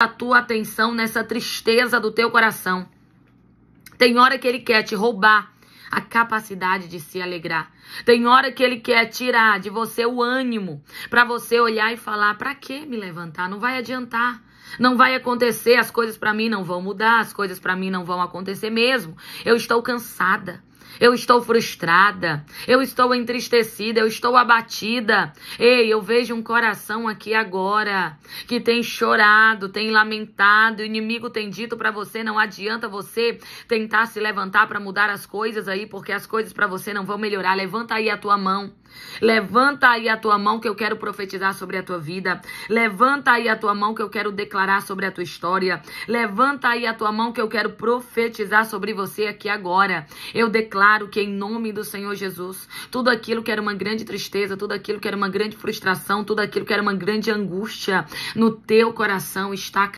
a tua atenção nessa tristeza do teu coração. Tem hora que ele quer te roubar a capacidade de se alegrar. Tem hora que ele quer tirar de você o ânimo para você olhar e falar: "Para que me levantar? Não vai adiantar. Não vai acontecer, as coisas para mim não vão mudar, as coisas para mim não vão acontecer mesmo. Eu estou cansada. Eu estou frustrada, eu estou entristecida, eu estou abatida. Ei, eu vejo um coração aqui agora que tem chorado, tem lamentado. O inimigo tem dito para você: não adianta você tentar se levantar para mudar as coisas aí, porque as coisas para você não vão melhorar. Levanta aí a tua mão. Levanta aí a tua mão que eu quero profetizar sobre a tua vida. Levanta aí a tua mão que eu quero declarar sobre a tua história. Levanta aí a tua mão que eu quero profetizar sobre você aqui agora. Eu declaro que em nome do Senhor Jesus, tudo aquilo que era uma grande tristeza, tudo aquilo que era uma grande frustração, tudo aquilo que era uma grande angústia no teu coração está